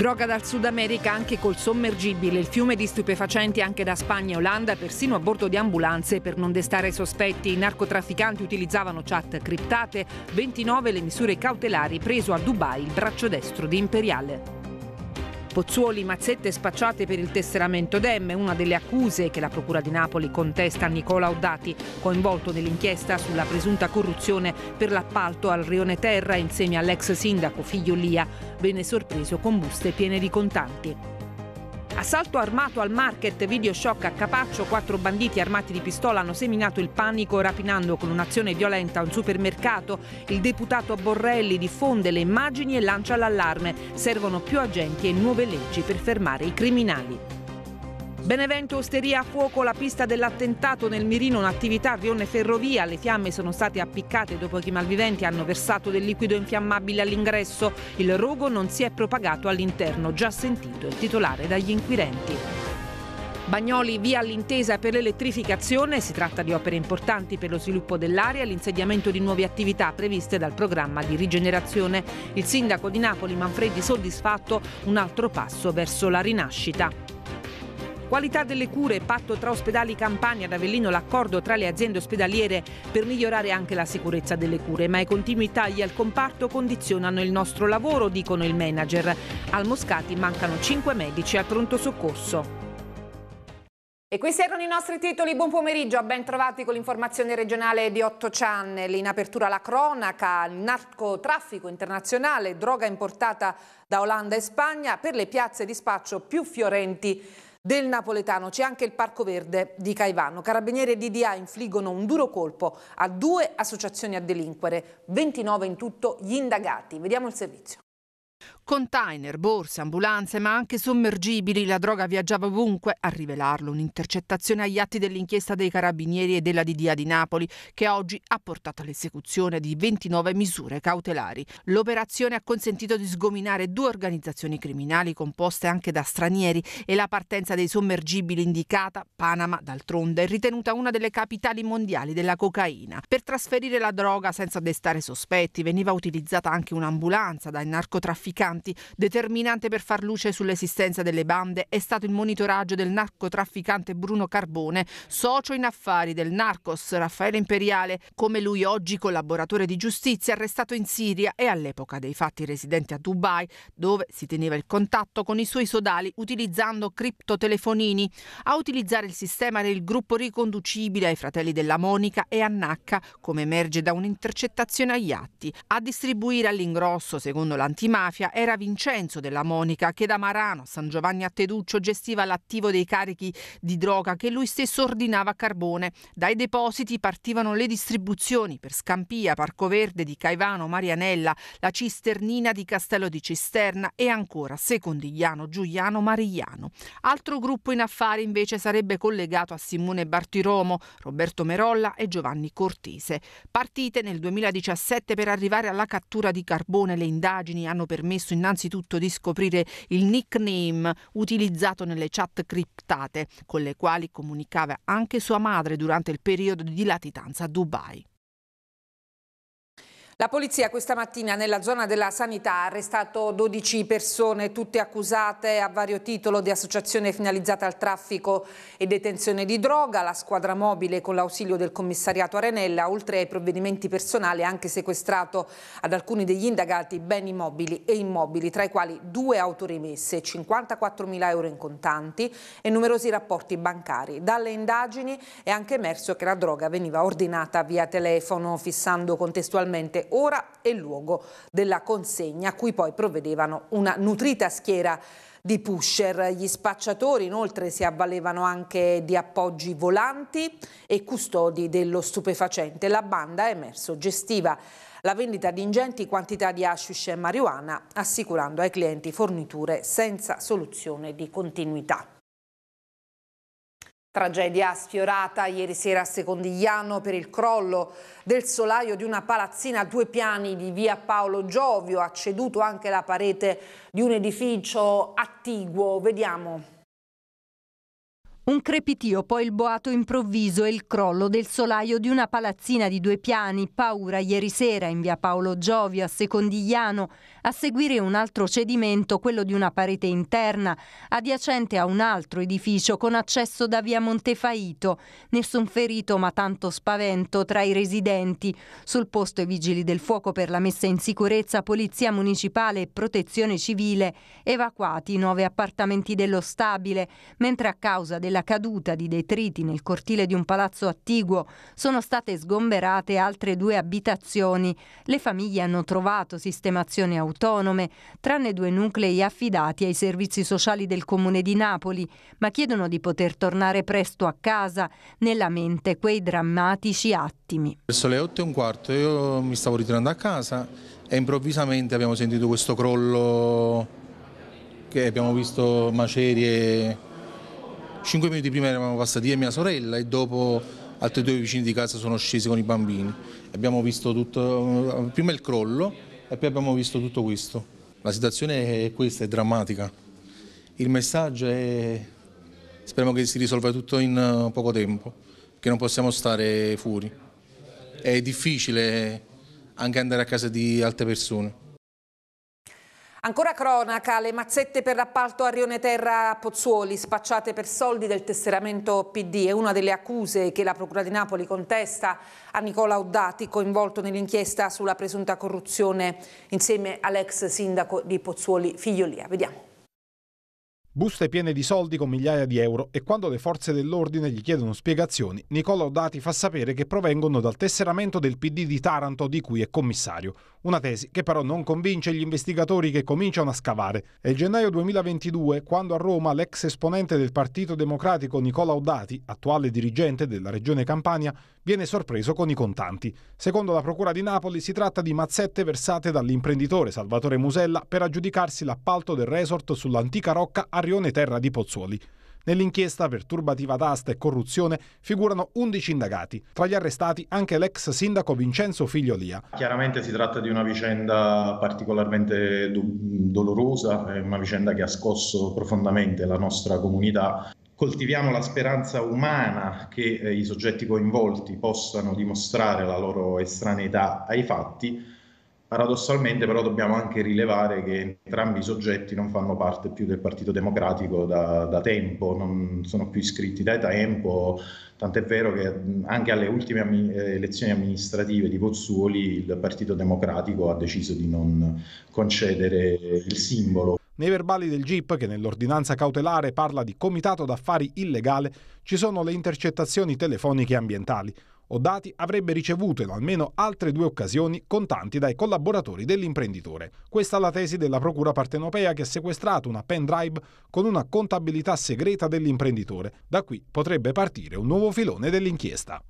Droga dal Sud America anche col sommergibile, il fiume di stupefacenti anche da Spagna e Olanda, persino a bordo di ambulanze per non destare sospetti. I narcotrafficanti utilizzavano chat criptate, 29 le misure cautelari preso a Dubai il braccio destro di Imperiale. Pozzuoli mazzette spacciate per il tesseramento Dem, una delle accuse che la Procura di Napoli contesta a Nicola Oddati, coinvolto nell'inchiesta sulla presunta corruzione per l'appalto al Rione Terra insieme all'ex sindaco figlio Lia, venne sorpreso con buste piene di contanti. Assalto armato al market, video shock a Capaccio, quattro banditi armati di pistola hanno seminato il panico rapinando con un'azione violenta un supermercato. Il deputato Borrelli diffonde le immagini e lancia l'allarme. Servono più agenti e nuove leggi per fermare i criminali. Benevento Osteria a fuoco la pista dell'attentato nel mirino un'attività Rione Ferrovia. Le fiamme sono state appiccate dopo che i malviventi hanno versato del liquido infiammabile all'ingresso. Il rogo non si è propagato all'interno, già sentito il titolare dagli inquirenti. Bagnoli via all'intesa per l'elettrificazione, si tratta di opere importanti per lo sviluppo dell'area e l'insediamento di nuove attività previste dal programma di rigenerazione. Il sindaco di Napoli Manfredi soddisfatto un altro passo verso la rinascita. Qualità delle cure, patto tra ospedali Campania ad Avellino, l'accordo tra le aziende ospedaliere per migliorare anche la sicurezza delle cure, ma i continui tagli al comparto condizionano il nostro lavoro, dicono il manager. Al Moscati mancano 5 medici a pronto soccorso. E questi erano i nostri titoli, buon pomeriggio, ben trovati con l'informazione regionale di 8 Channel, in apertura la cronaca, il narcotraffico internazionale, droga importata da Olanda e Spagna per le piazze di spaccio più fiorenti del napoletano. C'è anche il Parco Verde di Caivano. Carabinieri e DDA infliggono un duro colpo a due associazioni a delinquere, 29 in tutto gli indagati. Vediamo il servizio. Container, borse, ambulanze, ma anche sommergibili, la droga viaggiava ovunque, a rivelarlo un'intercettazione agli atti dell'inchiesta dei carabinieri e della DDA di Napoli, che oggi ha portato all'esecuzione di 29 misure cautelari. L'operazione ha consentito di sgominare due organizzazioni criminali composte anche da stranieri e la partenza dei sommergibili indicata, Panama d'altronde, è ritenuta una delle capitali mondiali della cocaina. Per trasferire la droga senza destare sospetti veniva utilizzata anche un'ambulanza dai narcotrafficanti importanti. Determinante per far luce sull'esistenza delle bande è stato il monitoraggio del narcotrafficante Bruno Carbone, socio in affari del narcos Raffaele Imperiale, come lui oggi collaboratore di giustizia arrestato in Siria e all'epoca dei fatti residente a Dubai, dove si teneva il contatto con i suoi sodali utilizzando criptotelefonini. A utilizzare il sistema era il gruppo riconducibile ai fratelli della Monica e a Nacca, come emerge da un'intercettazione agli atti. A distribuire all'ingrosso, secondo l'antimafia, era Vincenzo della Monica che da Marano a San Giovanni a Teduccio gestiva l'attivo dei carichi di droga che lui stesso ordinava a Carbone. Dai depositi partivano le distribuzioni per Scampia, Parco Verde di Caivano, Marianella, la Cisternina di Castello di Cisterna e ancora Secondigliano, Giuliano, Marigliano. Altro gruppo in affari invece sarebbe collegato a Simone Bartiromo, Roberto Merolla e Giovanni Cortese. Partite nel 2017 per arrivare alla cattura di Carbone, le indagini hanno permesso permesso innanzitutto di scoprire il nickname utilizzato nelle chat criptate, con le quali comunicava anche sua madre durante il periodo di latitanza a Dubai. La polizia questa mattina nella zona della sanità ha arrestato 12 persone, tutte accusate a vario titolo di associazione finalizzata al traffico e detenzione di droga. La squadra mobile con l'ausilio del commissariato Arenella, oltre ai provvedimenti personali, ha anche sequestrato ad alcuni degli indagati beni mobili e immobili, tra i quali due 54 mila euro in contanti e numerosi rapporti bancari. Dalle indagini è anche emerso che la droga veniva ordinata via telefono, fissando contestualmente ora e luogo della consegna, a cui poi provvedevano una nutrita schiera di pusher. Gli spacciatori inoltre si avvalevano anche di appoggi volanti e custodi dello stupefacente. La banda è emerso gestiva la vendita di ingenti quantità di hashish e marijuana, assicurando ai clienti forniture senza soluzione di continuità. Tragedia sfiorata ieri sera a Secondigliano per il crollo del solaio di una palazzina a due piani di via Paolo Giovio, ha ceduto anche la parete di un edificio attiguo. Vediamo. Un crepitio, poi il boato improvviso e il crollo del solaio di una palazzina di due piani. Paura ieri sera in via Paolo Giovio a Secondigliano. A seguire un altro cedimento, quello di una parete interna, adiacente a un altro edificio con accesso da via Montefaito. Nessun ferito ma tanto spavento tra i residenti. Sul posto i vigili del fuoco per la messa in sicurezza, polizia municipale e protezione civile, evacuati i nove appartamenti dello stabile, mentre a causa della caduta di detriti nel cortile di un palazzo attiguo sono state sgomberate altre due abitazioni. Le famiglie hanno trovato sistemazione autonoma autonome, tranne due nuclei affidati ai servizi sociali del Comune di Napoli, ma chiedono di poter tornare presto a casa, nella mente quei drammatici attimi. Verso le 8 e un quarto io mi stavo ritirando a casa e improvvisamente abbiamo sentito questo crollo che abbiamo visto macerie. Cinque minuti prima eravamo passati io e mia sorella e dopo altri due vicini di casa sono scesi con i bambini. Abbiamo visto tutto, prima il crollo e poi abbiamo visto tutto questo. La situazione è questa, è drammatica. Il messaggio è speriamo che si risolva tutto in eh, poco tempo, che non possiamo stare fuori. È difficile anche andare a casa di altre persone. Ancora cronaca, le mazzette per l'appalto a Rione Terra a Pozzuoli spacciate per soldi del tesseramento PD è una delle accuse che la Procura di Napoli contesta a Nicola Oddati coinvolto nell'inchiesta sulla presunta corruzione insieme all'ex sindaco di Pozzuoli Figliolia. Vediamo. Buste piene di soldi con migliaia di euro e quando le forze dell'ordine gli chiedono spiegazioni, Nicola Odati fa sapere che provengono dal tesseramento del PD di Taranto di cui è commissario. Una tesi che però non convince gli investigatori che cominciano a scavare. È il gennaio 2022 quando a Roma l'ex esponente del Partito Democratico Nicola Odati, attuale dirigente della regione Campania, viene sorpreso con i contanti. Secondo la Procura di Napoli si tratta di mazzette versate dall'imprenditore Salvatore Musella per aggiudicarsi l'appalto del resort sull'antica rocca Arione Terra di Pozzuoli. Nell'inchiesta per turbativa d'asta e corruzione figurano 11 indagati, tra gli arrestati anche l'ex sindaco Vincenzo Figliolia. Chiaramente si tratta di una vicenda particolarmente do- dolorosa, una vicenda che ha scosso profondamente la nostra comunità coltiviamo la speranza umana che eh, i soggetti coinvolti possano dimostrare la loro estraneità ai fatti, paradossalmente però dobbiamo anche rilevare che entrambi i soggetti non fanno parte più del Partito Democratico da, da tempo, non sono più iscritti da tempo, tant'è vero che anche alle ultime am- eh, elezioni amministrative di Pozzuoli il Partito Democratico ha deciso di non concedere il simbolo. Nei verbali del GIP, che nell'ordinanza cautelare parla di comitato d'affari illegale, ci sono le intercettazioni telefoniche ambientali. Odati avrebbe ricevuto in almeno altre due occasioni contanti dai collaboratori dell'imprenditore. Questa è la tesi della Procura partenopea che ha sequestrato una pendrive con una contabilità segreta dell'imprenditore. Da qui potrebbe partire un nuovo filone dell'inchiesta.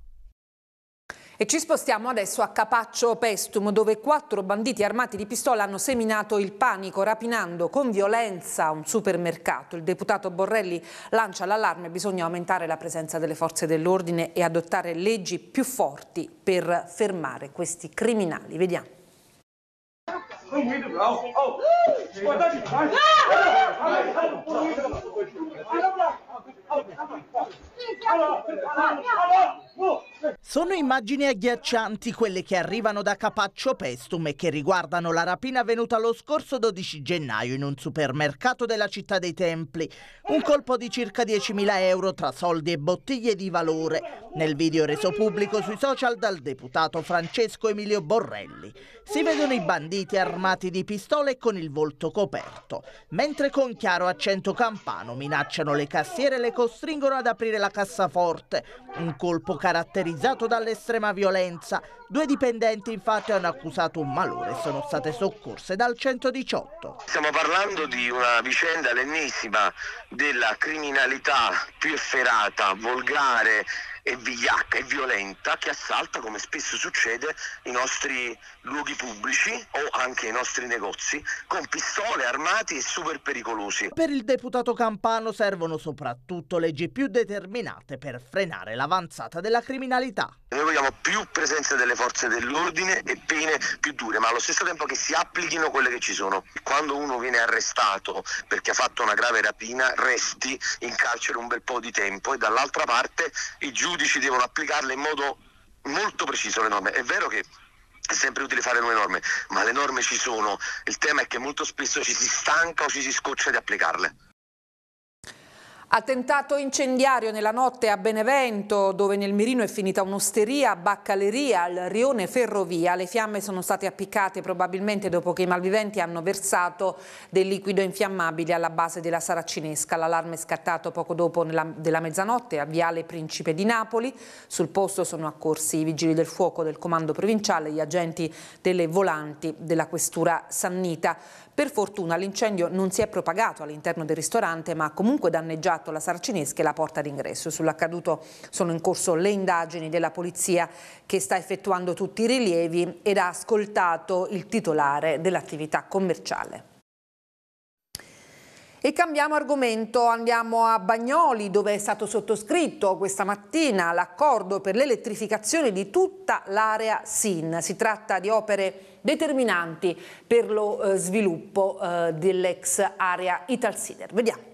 E ci spostiamo adesso a Capaccio Pestum, dove quattro banditi armati di pistola hanno seminato il panico, rapinando con violenza un supermercato. Il deputato Borrelli lancia l'allarme, bisogna aumentare la presenza delle forze dell'ordine e adottare leggi più forti per fermare questi criminali. Vediamo. Oh, sono immagini agghiaccianti quelle che arrivano da Capaccio Pestum e che riguardano la rapina avvenuta lo scorso 12 gennaio in un supermercato della città dei Templi. Un colpo di circa 10.000 euro tra soldi e bottiglie di valore. Nel video reso pubblico sui social dal deputato Francesco Emilio Borrelli. Si vedono i banditi armati di pistole e con il volto coperto, mentre con chiaro accento campano minacciano le cassiere potere le costringono ad aprire la cassaforte. Un colpo caratterizzato dall'estrema violenza. Due dipendenti infatti hanno accusato un malore e sono state soccorse dal 118. Stiamo parlando di una vicenda l'ennesima della criminalità più efferata, volgare e vigliacca e violenta che assalta, come spesso succede, i nostri luoghi pubblici o anche i nostri negozi con pistole armati e super pericolosi. Per il deputato Campano servono soprattutto leggi più determinate per frenare l'avanzata della criminalità. Noi vogliamo più presenza delle forze dell'ordine e pene più dure, ma allo stesso tempo che si applichino quelle che ci sono. Quando uno viene arrestato perché ha fatto una grave rapina, resti in carcere un bel po' di tempo e dall'altra parte i giudici giudici devono applicarle in modo molto preciso le norme. È vero che è sempre utile fare nuove norme, ma le norme ci sono. Il tema è che molto spesso ci si stanca o ci si scoccia di applicarle. Attentato incendiario nella notte a Benevento, dove nel mirino è finita un'osteria a Baccaleria al rione Ferrovia. Le fiamme sono state appiccate probabilmente dopo che i malviventi hanno versato del liquido infiammabile alla base della saracinesca. L'allarme è scattato poco dopo nella, della mezzanotte a Viale Principe di Napoli. Sul posto sono accorsi i vigili del fuoco del comando provinciale, gli agenti delle volanti della questura Sannita. Per fortuna l'incendio non si è propagato all'interno del ristorante ma ha comunque danneggiato la Sarcinesca e la porta d'ingresso. Sull'accaduto sono in corso le indagini della polizia che sta effettuando tutti i rilievi ed ha ascoltato il titolare dell'attività commerciale. E cambiamo argomento, andiamo a Bagnoli dove è stato sottoscritto questa mattina l'accordo per l'elettrificazione di tutta l'area SIN. Si tratta di opere determinanti per lo eh, sviluppo eh, dell'ex area Italsider. Vediamo.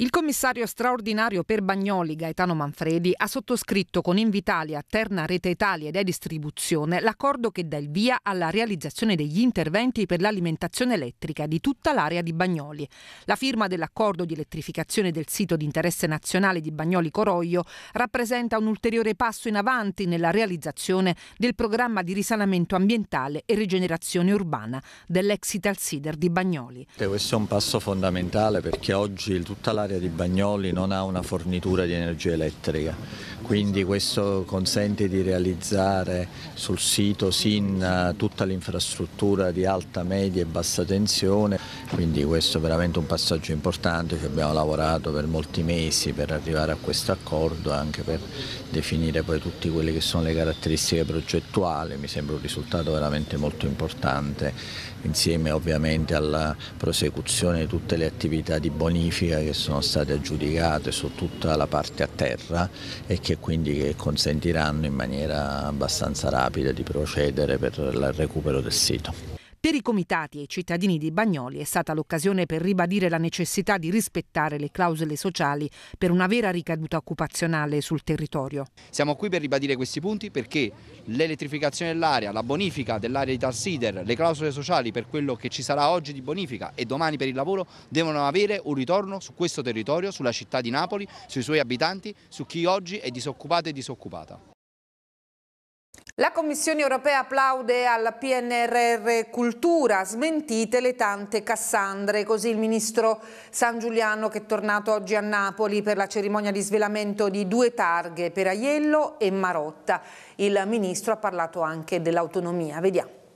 Il commissario straordinario per Bagnoli, Gaetano Manfredi, ha sottoscritto con Invitalia, Terna Rete Italia ed E-Distribuzione l'accordo che dà il via alla realizzazione degli interventi per l'alimentazione elettrica di tutta l'area di Bagnoli. La firma dell'accordo di elettrificazione del sito di interesse nazionale di Bagnoli Coroglio rappresenta un ulteriore passo in avanti nella realizzazione del programma di risanamento ambientale e rigenerazione urbana dell'Exital Cider di Bagnoli. Questo è un passo fondamentale perché oggi tutta l'area l'area di Bagnoli non ha una fornitura di energia elettrica, quindi questo consente di realizzare sul sito SIN tutta l'infrastruttura di alta, media e bassa tensione, quindi questo è veramente un passaggio importante, ci abbiamo lavorato per molti mesi per arrivare a questo accordo, anche per definire poi tutte quelle che sono le caratteristiche progettuali, mi sembra un risultato veramente molto importante insieme ovviamente alla prosecuzione di tutte le attività di bonifica che sono state aggiudicate su tutta la parte a terra e che quindi consentiranno in maniera abbastanza rapida di procedere per il recupero del sito. Per i comitati e i cittadini di Bagnoli è stata l'occasione per ribadire la necessità di rispettare le clausole sociali per una vera ricaduta occupazionale sul territorio. Siamo qui per ribadire questi punti perché l'elettrificazione dell'area, la bonifica dell'area di Talsider, le clausole sociali per quello che ci sarà oggi di bonifica e domani per il lavoro devono avere un ritorno su questo territorio, sulla città di Napoli, sui suoi abitanti, su chi oggi è disoccupato e disoccupata. La Commissione europea applaude al PNRR Cultura, smentite le tante Cassandre, così il ministro San Giuliano che è tornato oggi a Napoli per la cerimonia di svelamento di due targhe per Aiello e Marotta. Il ministro ha parlato anche dell'autonomia, vediamo.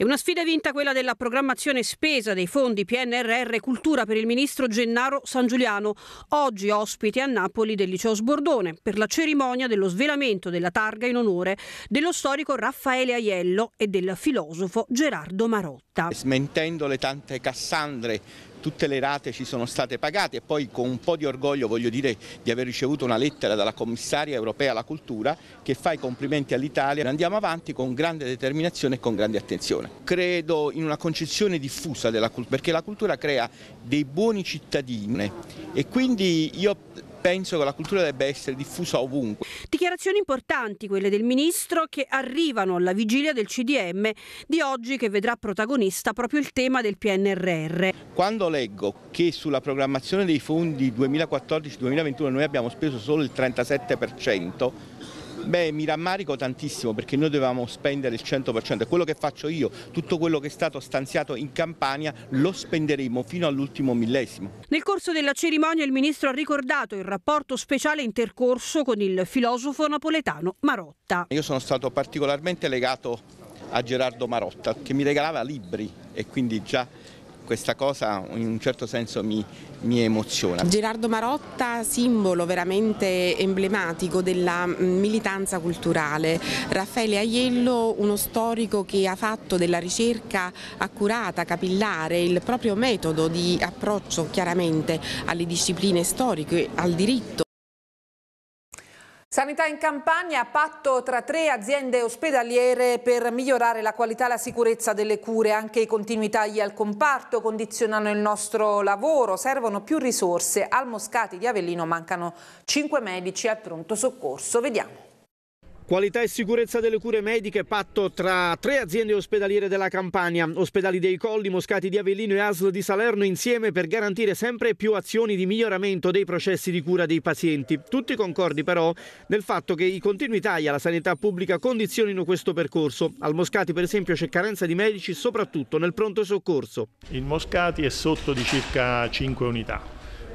È una sfida vinta quella della programmazione spesa dei fondi PNRR Cultura per il ministro Gennaro San Giuliano, oggi ospite a Napoli del liceo Sbordone per la cerimonia dello svelamento della targa in onore dello storico Raffaele Aiello e del filosofo Gerardo Marotta. Smentendo le tante Cassandre tutte le rate ci sono state pagate e poi con un po' di orgoglio voglio dire di aver ricevuto una lettera dalla commissaria europea alla cultura che fa i complimenti all'Italia. Andiamo avanti con grande determinazione e con grande attenzione. Credo in una concezione diffusa della cultura perché la cultura crea dei buoni cittadini e quindi io penso che la cultura debba essere diffusa ovunque. Dichiarazioni importanti quelle del ministro che arrivano alla vigilia del CDM di oggi che vedrà protagonista proprio il tema del PNRR. Quando leggo che sulla programmazione dei fondi 2014-2021 noi abbiamo speso solo il 37%, Beh, mi rammarico tantissimo perché noi dovevamo spendere il 100%, quello che faccio io, tutto quello che è stato stanziato in Campania lo spenderemo fino all'ultimo millesimo. Nel corso della cerimonia il ministro ha ricordato il rapporto speciale intercorso con il filosofo napoletano Marotta. Io sono stato particolarmente legato a Gerardo Marotta che mi regalava libri e quindi già questa cosa in un certo senso mi, mi emoziona. Gerardo Marotta, simbolo veramente emblematico della mm, militanza culturale, Raffaele Aiello, uno storico che ha fatto della ricerca accurata, capillare, il proprio metodo di approccio chiaramente alle discipline storiche, al diritto. Sanità in Campania, patto tra tre aziende ospedaliere per migliorare la qualità e la sicurezza delle cure, anche i continui tagli al comparto condizionano il nostro lavoro, servono più risorse, al Moscati di Avellino mancano cinque medici al pronto soccorso, vediamo. Qualità e sicurezza delle cure mediche, patto tra tre aziende ospedaliere della Campania, Ospedali dei Colli, Moscati di Avellino e ASL di Salerno insieme per garantire sempre più azioni di miglioramento dei processi di cura dei pazienti. Tutti concordi però nel fatto che i continui tagli alla sanità pubblica condizionino questo percorso. Al Moscati per esempio c'è carenza di medici soprattutto nel pronto soccorso. Il Moscati è sotto di circa 5 unità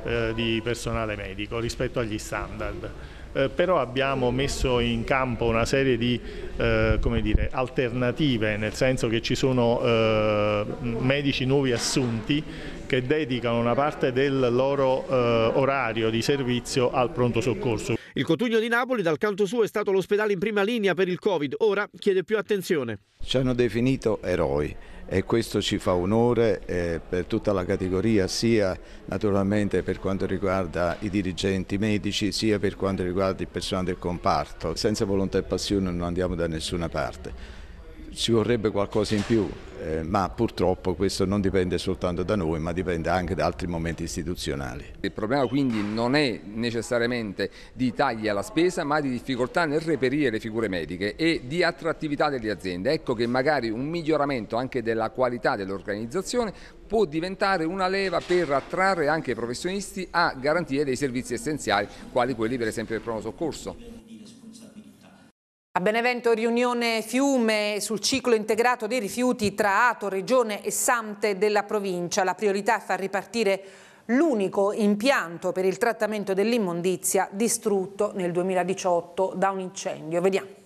eh, di personale medico rispetto agli standard eh, però abbiamo messo in campo una serie di eh, dire, alternative, nel senso che ci sono eh, medici nuovi assunti che dedicano una parte del loro eh, orario di servizio al pronto soccorso. Il Cotugno di Napoli dal canto suo è stato l'ospedale in prima linea per il Covid, ora chiede più attenzione. Ci hanno definito eroi e questo ci fa onore eh, per tutta la categoria sia naturalmente per quanto riguarda i dirigenti medici sia per quanto riguarda il personale del comparto. Senza volontà e passione non andiamo da nessuna parte ci vorrebbe qualcosa in più, eh, ma purtroppo questo non dipende soltanto da noi, ma dipende anche da altri momenti istituzionali. Il problema quindi non è necessariamente di tagli alla spesa, ma di difficoltà nel reperire le figure mediche e di attrattività delle aziende. Ecco che magari un miglioramento anche della qualità dell'organizzazione può diventare una leva per attrarre anche i professionisti a garantire dei servizi essenziali, quali quelli per esempio del pronto soccorso. A Benevento riunione Fiume sul ciclo integrato dei rifiuti tra Ato, Regione e Sante della provincia. La priorità è far ripartire l'unico impianto per il trattamento dell'immondizia distrutto nel 2018 da un incendio. Vediamo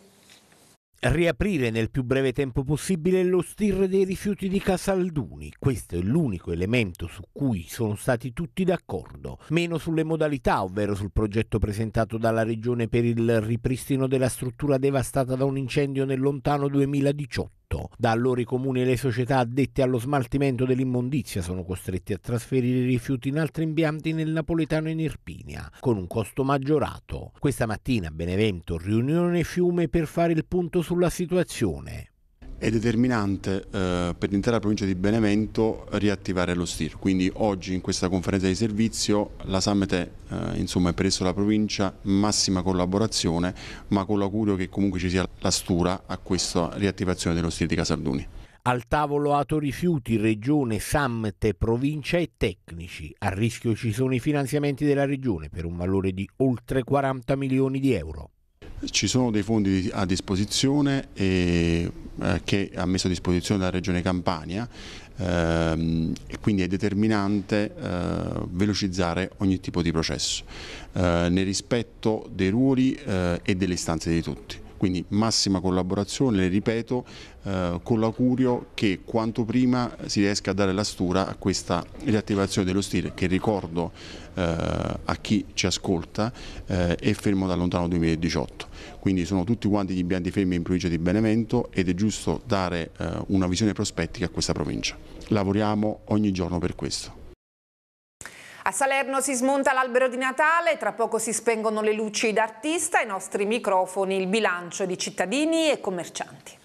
riaprire nel più breve tempo possibile lo stir dei rifiuti di Casalduni. Questo è l'unico elemento su cui sono stati tutti d'accordo, meno sulle modalità, ovvero sul progetto presentato dalla Regione per il ripristino della struttura devastata da un incendio nel lontano 2018 tutto. Da allora i comuni e le società addette allo smaltimento dell'immondizia sono costretti a trasferire i rifiuti in altri impianti nel napoletano e in Irpinia, con un costo maggiorato. Questa mattina a Benevento riunione fiume per fare il punto sulla situazione. È determinante eh, per l'intera provincia di Benevento riattivare lo STIR, quindi oggi in questa conferenza di servizio la Summit è eh, insomma, presso la provincia massima collaborazione ma con l'augurio che comunque ci sia la stura a questa riattivazione dello STIR di Casalduni. Al tavolo autorifiuti, regione, Sammete, provincia e tecnici. A rischio ci sono i finanziamenti della regione per un valore di oltre 40 milioni di euro. Ci sono dei fondi a disposizione e, eh, che ha messo a disposizione la Regione Campania ehm, e quindi è determinante eh, velocizzare ogni tipo di processo eh, nel rispetto dei ruoli eh, e delle istanze di tutti quindi massima collaborazione, le ripeto, eh, con l'augurio che quanto prima si riesca a dare la stura a questa riattivazione dello stile che ricordo eh, a chi ci ascolta eh, è fermo da lontano 2018. Quindi sono tutti quanti gli impianti fermi in provincia di Benevento ed è giusto dare eh, una visione prospettica a questa provincia. Lavoriamo ogni giorno per questo. A Salerno si smonta l'albero di Natale, tra poco si spengono le luci d'artista, i nostri microfoni, il bilancio di cittadini e commercianti.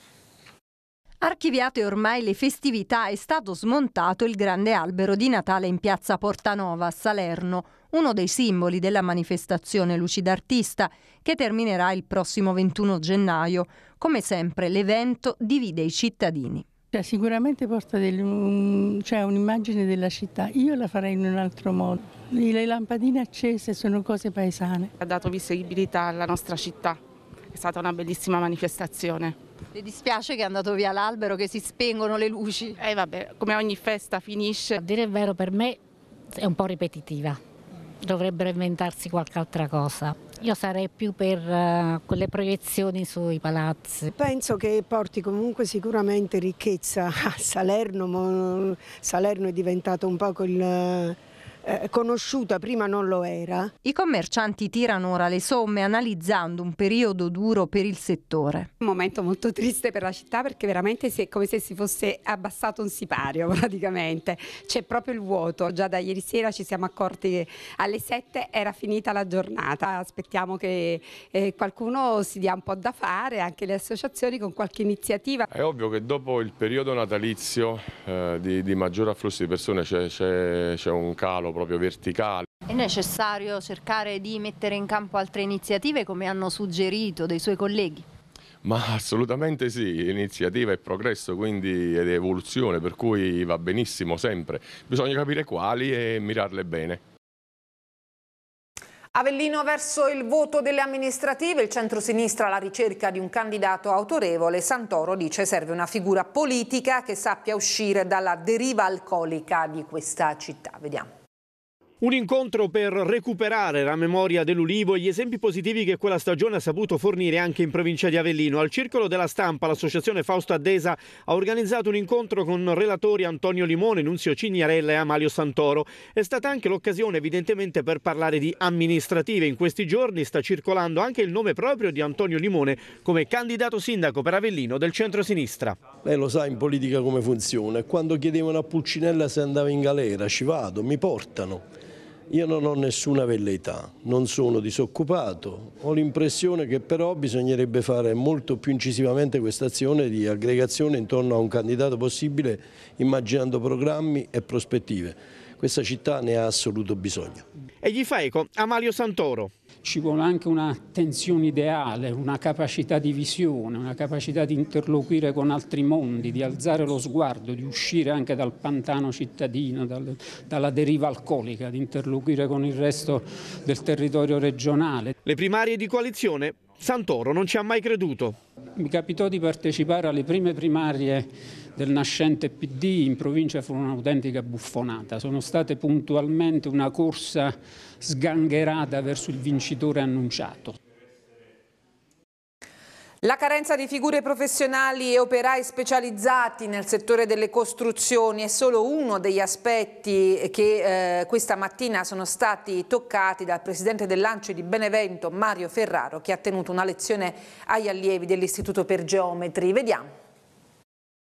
Archiviate ormai le festività è stato smontato il grande albero di Natale in piazza Portanova a Salerno, uno dei simboli della manifestazione Lucidartista, che terminerà il prossimo 21 gennaio. Come sempre l'evento divide i cittadini. Cioè, sicuramente porta del, un, cioè, un'immagine della città, io la farei in un altro modo. Le lampadine accese sono cose paesane. Ha dato visibilità alla nostra città è stata una bellissima manifestazione. Le dispiace che è andato via l'albero, che si spengono le luci? Eh vabbè, come ogni festa finisce. A dire il vero per me è un po' ripetitiva, dovrebbero inventarsi qualche altra cosa. Io sarei più per eh, quelle proiezioni sui palazzi. Penso che porti comunque sicuramente ricchezza a Salerno, ma Salerno è diventato un po' il eh, conosciuta, prima non lo era. I commercianti tirano ora le somme analizzando un periodo duro per il settore. Un momento molto triste per la città perché veramente è come se si fosse abbassato un sipario praticamente. C'è proprio il vuoto, già da ieri sera ci siamo accorti che alle 7 era finita la giornata, aspettiamo che eh, qualcuno si dia un po' da fare, anche le associazioni con qualche iniziativa. È ovvio che dopo il periodo natalizio eh, di, di maggior afflusso di persone c'è un calo proprio verticale. È necessario cercare di mettere in campo altre iniziative come hanno suggerito dei suoi colleghi? Ma assolutamente sì, iniziativa e progresso quindi ed evoluzione per cui va benissimo sempre, bisogna capire quali e mirarle bene. Avellino verso il voto delle amministrative, il centro-sinistra alla ricerca di un candidato autorevole, Santoro dice serve una figura politica che sappia uscire dalla deriva alcolica di questa città. Vediamo. Un incontro per recuperare la memoria dell'Ulivo e gli esempi positivi che quella stagione ha saputo fornire anche in provincia di Avellino. Al Circolo della Stampa l'associazione Fausto Addesa ha organizzato un incontro con relatori Antonio Limone, Nunzio Cignarella e Amalio Santoro. È stata anche l'occasione evidentemente per parlare di amministrative. In questi giorni sta circolando anche il nome proprio di Antonio Limone come candidato sindaco per Avellino del centro-sinistra. Lei eh, lo sa in politica come funziona. Quando chiedevano a Pulcinella se andava in galera, ci vado, mi portano. Io non ho nessuna velleità, non sono disoccupato, ho l'impressione che però bisognerebbe fare molto più incisivamente questa azione di aggregazione intorno a un candidato possibile immaginando programmi e prospettive questa città ne ha assoluto bisogno. E gli fa eco Amalio Santoro. Ci vuole anche un'attenzione ideale, una capacità di visione, una capacità di interloquire con altri mondi, di alzare lo sguardo, di uscire anche dal pantano cittadino, dal, dalla deriva alcolica, di interloquire con il resto del territorio regionale. Le primarie di coalizione Santoro non ci ha mai creduto mi capitò di partecipare alle prime primarie del nascente PD in provincia fu un'autentica buffonata. Sono state puntualmente una corsa sgangherata verso il vincitore annunciato. La carenza di figure professionali e operai specializzati nel settore delle costruzioni è solo uno degli aspetti che eh, questa mattina sono stati toccati dal presidente dell'Anci di Benevento Mario Ferraro che ha tenuto una lezione agli allievi dell'Istituto per Geometri. Vediamo.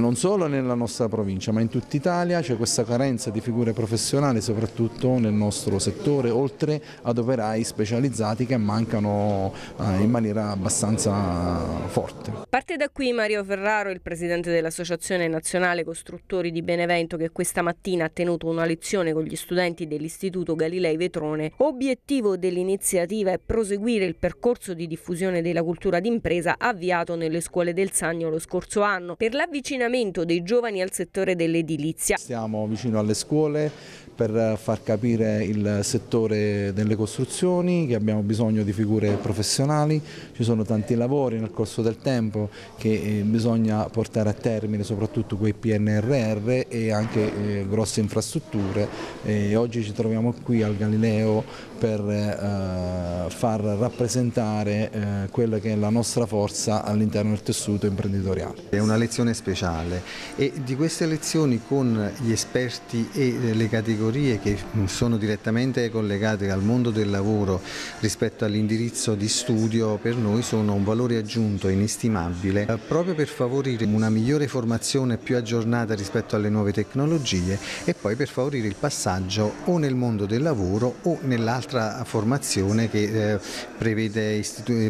Non solo nella nostra provincia ma in tutta Italia c'è questa carenza di figure professionali soprattutto nel nostro settore oltre ad operai specializzati che mancano eh, in maniera abbastanza forte. Parte da qui Mario Ferraro, il presidente dell'Associazione Nazionale Costruttori di Benevento che questa mattina ha tenuto una lezione con gli studenti dell'Istituto Galilei Vetrone. Obiettivo dell'iniziativa è proseguire il percorso di diffusione della cultura d'impresa avviato nelle scuole del Sagno lo scorso anno. Per l'avvicinamento avvicinamento dei giovani al settore dell'edilizia. Stiamo vicino alle scuole per far capire il settore delle costruzioni, che abbiamo bisogno di figure professionali, ci sono tanti lavori nel corso del tempo che eh, bisogna portare a termine, soprattutto quei PNRR e anche eh, grosse infrastrutture. E oggi ci troviamo qui al Galileo per eh, far rappresentare eh, quella che è la nostra forza all'interno del tessuto imprenditoriale. È una lezione speciale e di queste lezioni con gli esperti e eh, le categorie che sono direttamente collegate al mondo del lavoro rispetto all'indirizzo di studio per noi sono un valore aggiunto inestimabile eh, proprio per favorire una migliore formazione più aggiornata rispetto alle nuove tecnologie e poi per favorire il passaggio o nel mondo del lavoro o nell'altro l'altra formazione che eh, prevede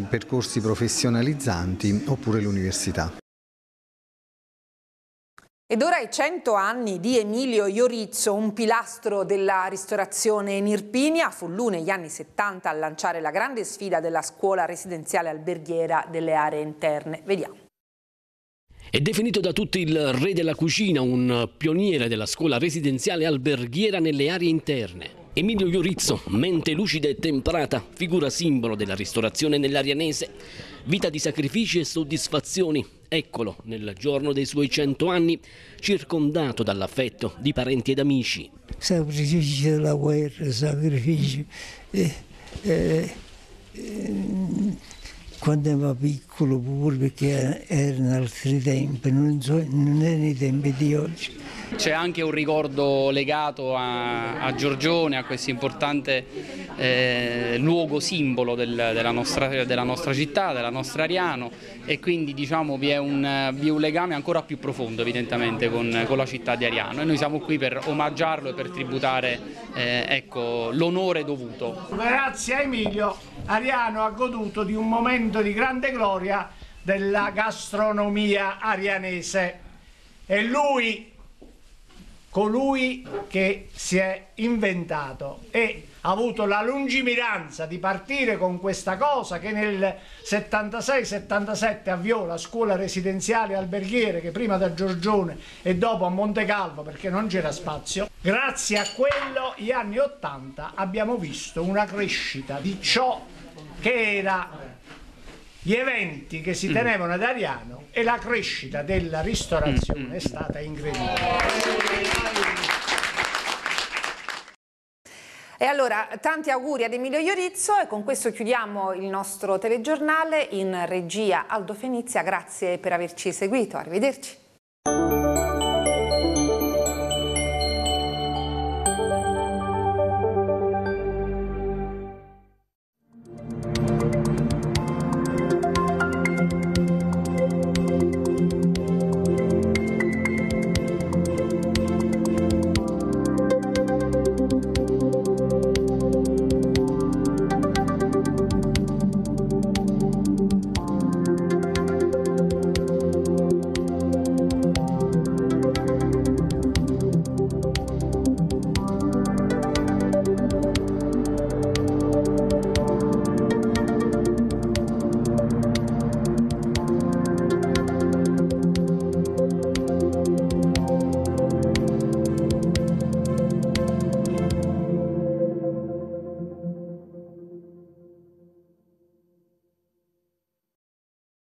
percorsi professionalizzanti oppure l'università. Ed ora i 100 anni di Emilio Iorizzo, un pilastro della ristorazione in Irpinia, fu lui negli anni 70 a lanciare la grande sfida della scuola residenziale alberghiera delle aree interne. Vediamo. È definito da tutti il re della cucina, un pioniere della scuola residenziale alberghiera nelle aree interne. Emilio Iorizzo, mente lucida e temperata, figura simbolo della ristorazione nell'Arianese, vita di sacrifici e soddisfazioni. Eccolo, nel giorno dei suoi cento anni, circondato dall'affetto di parenti ed amici. Sacrifici della guerra, sacrifici. Eh, eh, eh, quando ero piccolo pure perché erano altri tempi, non, so, non erano i tempi di oggi c'è anche un ricordo legato a, a Giorgione, a questo importante eh, luogo simbolo del, della, nostra, della, nostra, città, della nostra Ariano e quindi diciamo, vi, è un, vi, è un, legame ancora più profondo evidentemente con, con, la città di Ariano e noi siamo qui per omaggiarlo e per tributare eh, ecco, l'onore dovuto. Grazie a Emilio, Ariano ha goduto di un momento di grande gloria della gastronomia arianese. E lui colui che si è inventato e ha avuto la lungimiranza di partire con questa cosa che nel 76-77 avviò la scuola residenziale alberghiere che prima da Giorgione e dopo a Montecalvo perché non c'era spazio. Grazie a quello gli anni 80 abbiamo visto una crescita di ciò che era gli eventi che si mm. tenevano ad Ariano e la crescita della ristorazione è stata incredibile. E allora, tanti auguri ad Emilio Iorizzo e con questo chiudiamo il nostro telegiornale in regia Aldo Fenizia. Grazie per averci seguito, arrivederci.